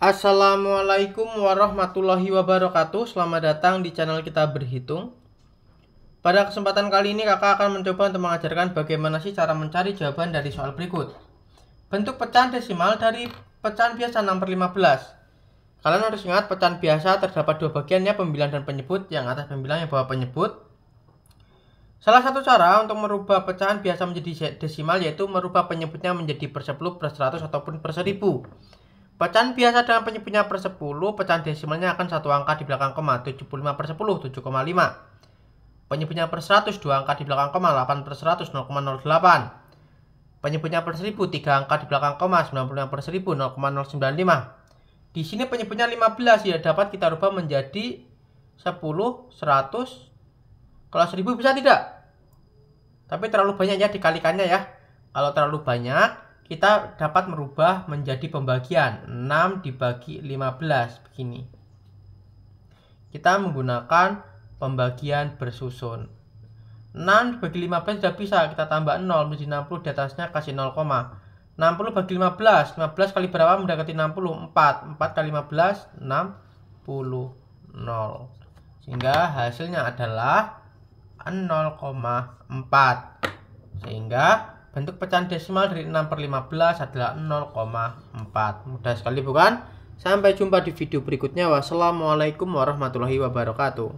Assalamualaikum warahmatullahi wabarakatuh Selamat datang di channel kita berhitung Pada kesempatan kali ini kakak akan mencoba untuk mengajarkan bagaimana sih cara mencari jawaban dari soal berikut Bentuk pecahan desimal dari pecahan biasa 6 per 15 Kalian harus ingat pecahan biasa terdapat dua bagian ya pembilang dan penyebut Yang atas pembilang yang bawah penyebut Salah satu cara untuk merubah pecahan biasa menjadi desimal yaitu merubah penyebutnya menjadi per 10, per 100, ataupun per 1000 Pecahan biasa dengan penyebutnya per 10, pecahan desimalnya akan satu angka di belakang koma, 75 per 10, 7,5. Penyebutnya per 100, 2 angka di belakang koma, 8 per 100, 0,08. Penyebutnya per 1000, 3 angka di belakang koma, 95 per 1000, 0,095. Di sini penyebutnya 15, ya dapat kita rubah menjadi 10, 100. Kalau 1000 bisa tidak? Tapi terlalu banyak ya dikalikannya ya. Kalau terlalu banyak, kita dapat merubah menjadi pembagian 6 dibagi 15 begini. Kita menggunakan pembagian bersusun. 6 dibagi 15 sudah bisa, kita tambah 0 menjadi 60, di atasnya kasih 0, 60 bagi 15, 15 kali berapa mendekati 60? 4, 4 kali 15, 60, 0. Sehingga hasilnya adalah 0,4. Sehingga Bentuk pecahan desimal dari 6 per 15 adalah 0,4. Mudah sekali bukan? Sampai jumpa di video berikutnya. Wassalamualaikum warahmatullahi wabarakatuh.